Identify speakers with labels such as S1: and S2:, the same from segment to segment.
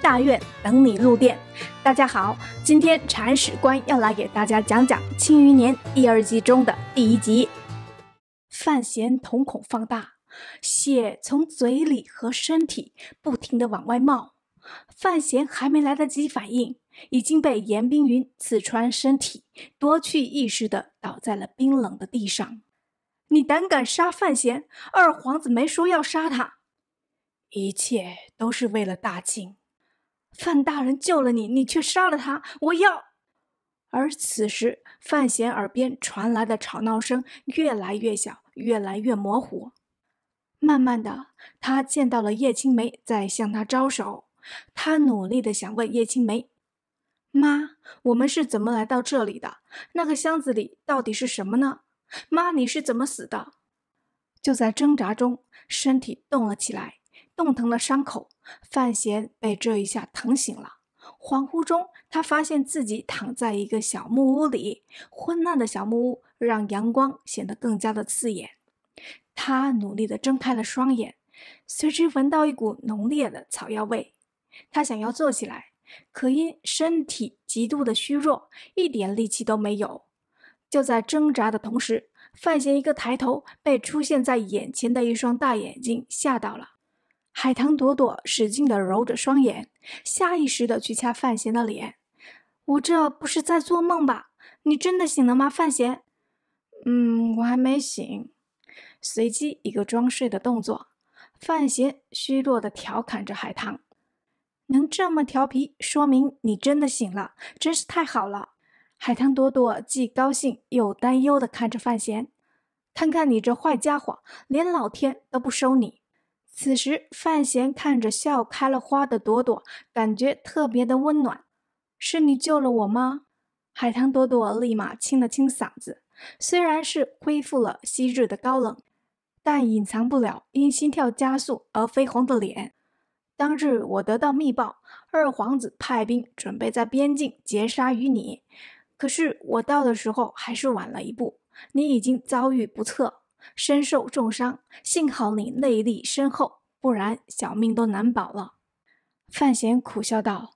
S1: 大院等你入殿。大家好，今天铲屎官要来给大家讲讲《庆余年》第二季中的第一集。范闲瞳孔放大，血从嘴里和身体不停的往外冒。范闲还没来得及反应，已经被严冰云刺穿身体，夺去意识的倒在了冰冷的地上。你胆敢杀范闲！二皇子没说要杀他，一切都是为了大清。范大人救了你，你却杀了他！我要……而此时，范闲耳边传来的吵闹声越来越小，越来越模糊。慢慢的，他见到了叶青梅在向他招手。他努力的想问叶青梅：“妈，我们是怎么来到这里的？那个箱子里到底是什么呢？妈，你是怎么死的？”就在挣扎中，身体动了起来，动疼了伤口。范闲被这一下疼醒了，恍惚中，他发现自己躺在一个小木屋里，昏暗的小木屋让阳光显得更加的刺眼。他努力地睁开了双眼，随之闻到一股浓烈的草药味。他想要坐起来，可因身体极度的虚弱，一点力气都没有。就在挣扎的同时，范闲一个抬头，被出现在眼前的一双大眼睛吓到了。海棠朵朵使劲地揉着双眼，下意识地去掐范闲的脸。我这不是在做梦吧？你真的醒了吗，范闲？嗯，我还没醒。随即一个装睡的动作。范闲虚弱地调侃着海棠：“能这么调皮，说明你真的醒了，真是太好了。”海棠朵朵既高兴又担忧地看着范闲：“看看你这坏家伙，连老天都不收你。”此时，范闲看着笑开了花的朵朵，感觉特别的温暖。是你救了我吗？海棠朵朵立马清了清嗓子，虽然是恢复了昔日的高冷，但隐藏不了因心跳加速而绯红的脸。当日我得到密报，二皇子派兵准备在边境截杀于你，可是我到的时候还是晚了一步，你已经遭遇不测。身受重伤，幸好你内力深厚，不然小命都难保了。范闲苦笑道：“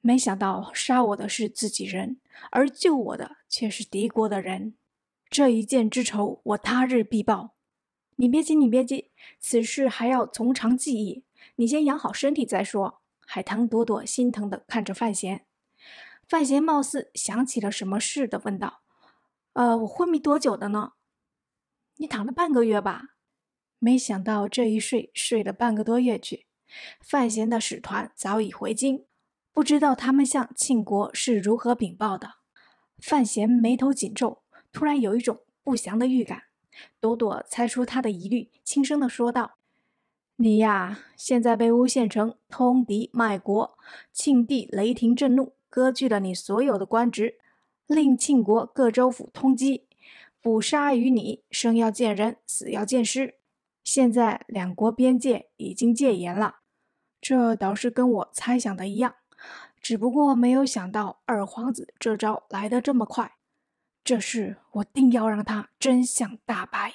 S1: 没想到杀我的是自己人，而救我的却是敌国的人。这一箭之仇，我他日必报。”你别急，你别急，此事还要从长计议。你先养好身体再说。海棠朵朵心疼的看着范闲，范闲貌似想起了什么似的问道：“呃，我昏迷多久的呢？”你躺了半个月吧，没想到这一睡睡了半个多月去。范闲的使团早已回京，不知道他们向庆国是如何禀报的。范闲眉头紧皱，突然有一种不祥的预感。朵朵猜出他的疑虑，轻声的说道：“你呀，现在被诬陷成通敌卖国，庆帝雷霆震怒，割据了你所有的官职，令庆国各州府通缉。”捕杀于你，生要见人，死要见尸。现在两国边界已经戒严了，这倒是跟我猜想的一样，只不过没有想到二皇子这招来得这么快。这事我定要让他真相大白。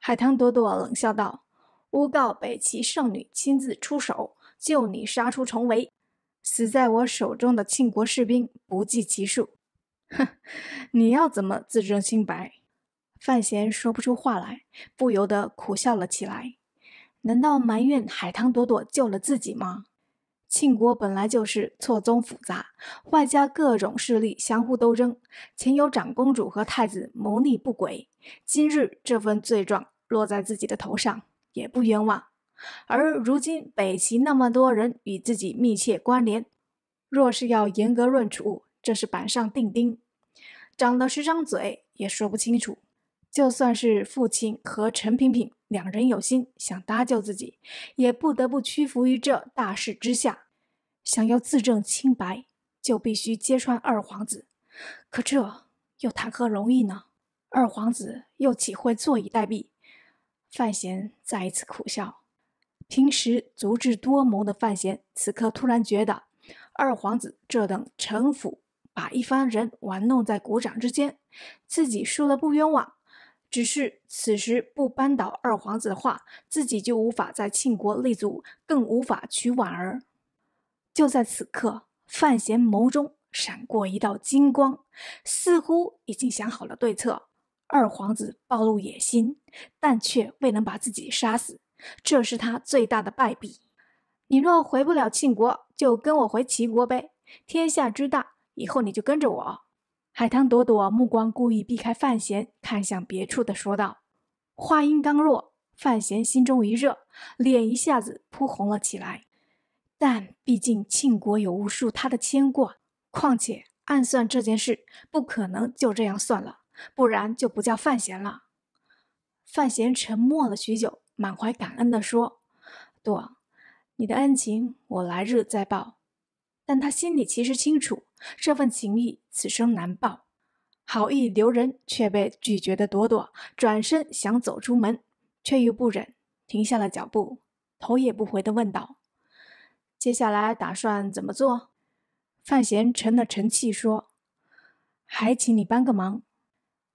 S1: 海棠朵朵冷笑道：“诬告北齐圣女亲自出手救你，杀出重围，死在我手中的庆国士兵不计其数。”哼，你要怎么自证清白？范闲说不出话来，不由得苦笑了起来。难道埋怨海棠朵朵救了自己吗？庆国本来就是错综复杂，外加各种势力相互斗争。前有长公主和太子谋逆不轨，今日这份罪状落在自己的头上，也不冤枉。而如今北齐那么多人与自己密切关联，若是要严格论处，这是板上钉钉。长了十张嘴也说不清楚。就算是父亲和陈萍萍两人有心想搭救自己，也不得不屈服于这大势之下。想要自证清白，就必须揭穿二皇子。可这又谈何容易呢？二皇子又岂会坐以待毙？范闲再一次苦笑。平时足智多谋的范闲，此刻突然觉得二皇子这等城府。把一帮人玩弄在股掌之间，自己输了不冤枉，只是此时不扳倒二皇子的话，自己就无法在庆国立足，更无法娶婉儿。就在此刻，范闲眸中闪过一道金光，似乎已经想好了对策。二皇子暴露野心，但却未能把自己杀死，这是他最大的败笔。你若回不了庆国，就跟我回齐国呗。天下之大。以后你就跟着我，海棠朵朵目光故意避开范闲，看向别处的说道。话音刚落，范闲心中一热，脸一下子扑红了起来。但毕竟庆国有无数他的牵挂，况且暗算这件事不可能就这样算了，不然就不叫范闲了。范闲沉默了许久，满怀感恩的说：“朵，你的恩情我来日再报。”但他心里其实清楚，这份情谊此生难报，好意留人却被拒绝的朵朵转身想走出门，却又不忍，停下了脚步，头也不回地问道：“接下来打算怎么做？”范闲沉了沉气说：“还请你帮个忙。”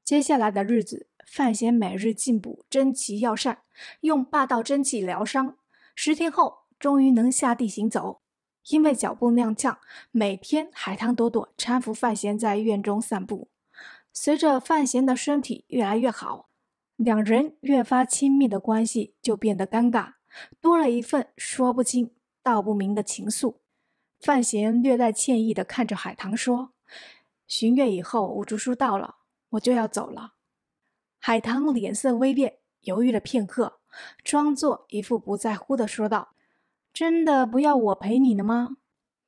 S1: 接下来的日子，范闲每日进补珍奇药膳，用霸道真气疗伤，十天后终于能下地行走。因为脚步踉跄，每天海棠朵朵搀扶范闲在院中散步。随着范闲的身体越来越好，两人越发亲密的关系就变得尴尬，多了一份说不清道不明的情愫。范闲略带歉意地看着海棠说：“寻月以后，五竹叔到了，我就要走了。”海棠脸色微变，犹豫了片刻，装作一副不在乎的说道。真的不要我陪你了吗？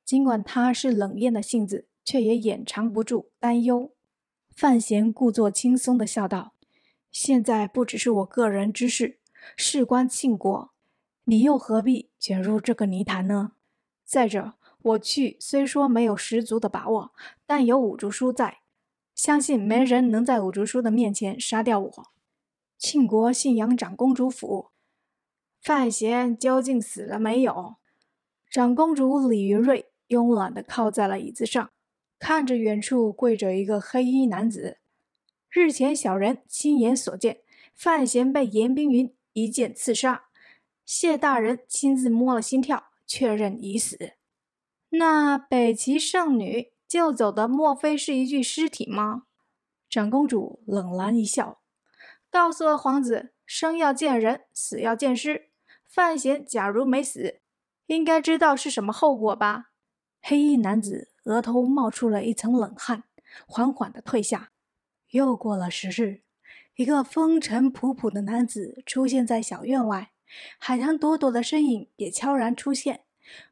S1: 尽管他是冷艳的性子，却也掩藏不住担忧。范闲故作轻松地笑道：“现在不只是我个人之事，事关庆国，你又何必卷入这个泥潭呢？再者，我去虽说没有十足的把握，但有五竹叔在，相信没人能在五竹叔的面前杀掉我。庆国信仰长公主府。”范闲究竟死了没有？长公主李云睿慵懒的靠在了椅子上，看着远处跪着一个黑衣男子。日前小人亲眼所见，范闲被严冰云一剑刺杀，谢大人亲自摸了心跳，确认已死。那北齐圣女救走的，莫非是一具尸体吗？长公主冷然一笑，告诉了皇子：生要见人，死要见尸。范闲，假如没死，应该知道是什么后果吧？黑衣男子额头冒出了一层冷汗，缓缓地退下。又过了十日，一个风尘仆仆的男子出现在小院外，海棠朵朵的身影也悄然出现，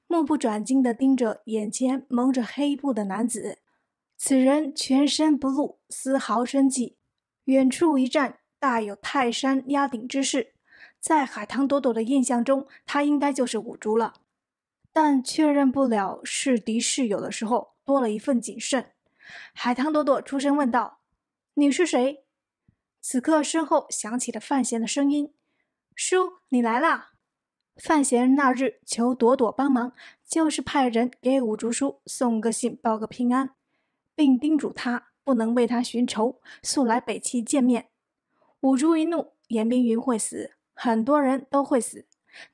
S1: 目不转睛地盯着眼前蒙着黑布的男子。此人全身不露，丝毫生气，远处一站，大有泰山压顶之势。在海棠朵朵的印象中，他应该就是五竹了，但确认不了是敌是友的时候，多了一份谨慎。海棠朵朵出声问道：“你是谁？”此刻身后响起了范闲的声音：“叔，你来啦！”范闲那日求朵朵帮忙，就是派人给五竹叔送个信，报个平安，并叮嘱他不能为他寻仇，速来北齐见面。五竹一怒，严冰云会死。很多人都会死，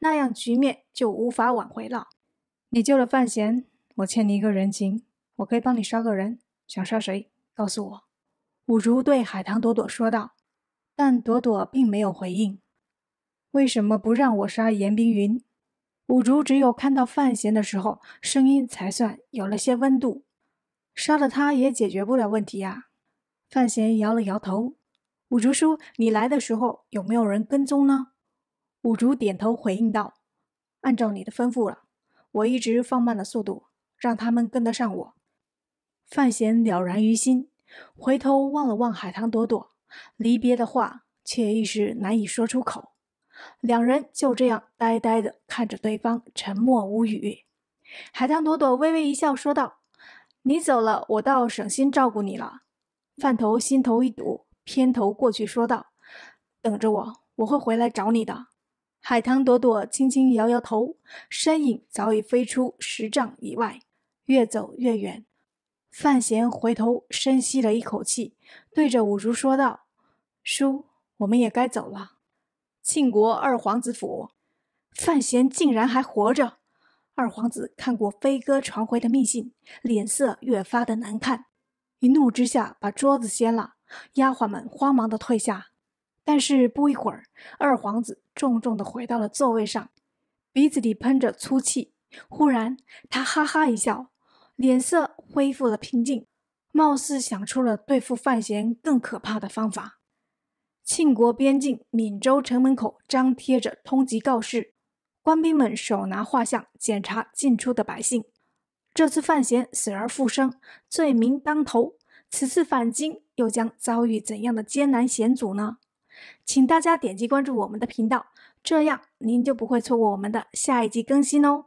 S1: 那样局面就无法挽回了。你救了范闲，我欠你一个人情，我可以帮你杀个人，想杀谁？告诉我。五竹对海棠朵朵说道，但朵朵并没有回应。为什么不让我杀严冰云？五竹只有看到范闲的时候，声音才算有了些温度。杀了他也解决不了问题呀。范闲摇了摇头。五竹叔，你来的时候有没有人跟踪呢？五竹点头回应道：“按照你的吩咐了，我一直放慢了速度，让他们跟得上我。”范闲了然于心，回头望了望海棠朵朵，离别的话却一时难以说出口。两人就这样呆呆的看着对方，沉默无语。海棠朵朵微微一笑，说道：“你走了，我倒省心照顾你了。”范头心头一堵，偏头过去说道：“等着我，我会回来找你的。”海棠朵朵轻轻摇摇头，身影早已飞出十丈以外，越走越远。范闲回头，深吸了一口气，对着五竹说道：“叔，我们也该走了。”庆国二皇子府，范闲竟然还活着！二皇子看过飞鸽传回的密信，脸色越发的难看，一怒之下把桌子掀了，丫鬟们慌忙的退下。但是不一会儿，二皇子重重的回到了座位上，鼻子里喷着粗气。忽然，他哈哈一笑，脸色恢复了平静，貌似想出了对付范闲更可怕的方法。庆国边境，闽州城门口张贴着通缉告示，官兵们手拿画像检查进出的百姓。这次范闲死而复生，罪名当头，此次返京又将遭遇怎样的艰难险阻呢？请大家点击关注我们的频道，这样您就不会错过我们的下一集更新哦。